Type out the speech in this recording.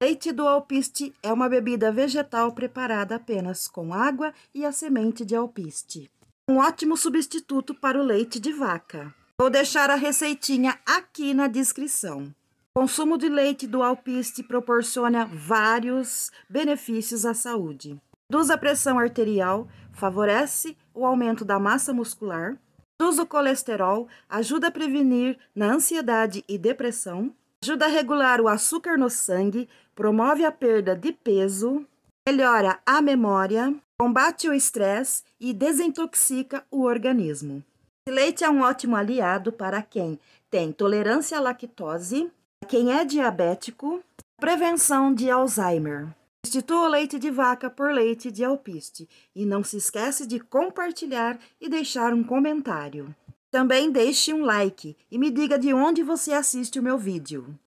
Leite do alpiste é uma bebida vegetal preparada apenas com água e a semente de alpiste. Um ótimo substituto para o leite de vaca. Vou deixar a receitinha aqui na descrição. O consumo de leite do alpiste proporciona vários benefícios à saúde. Reduz a pressão arterial, favorece o aumento da massa muscular, reduz o colesterol, ajuda a prevenir na ansiedade e depressão, ajuda a regular o açúcar no sangue, promove a perda de peso, melhora a memória, combate o estresse e desintoxica o organismo. Esse leite é um ótimo aliado para quem tem tolerância à lactose, quem é diabético, prevenção de Alzheimer. Substitua o leite de vaca por leite de alpiste e não se esquece de compartilhar e deixar um comentário. Também deixe um like e me diga de onde você assiste o meu vídeo.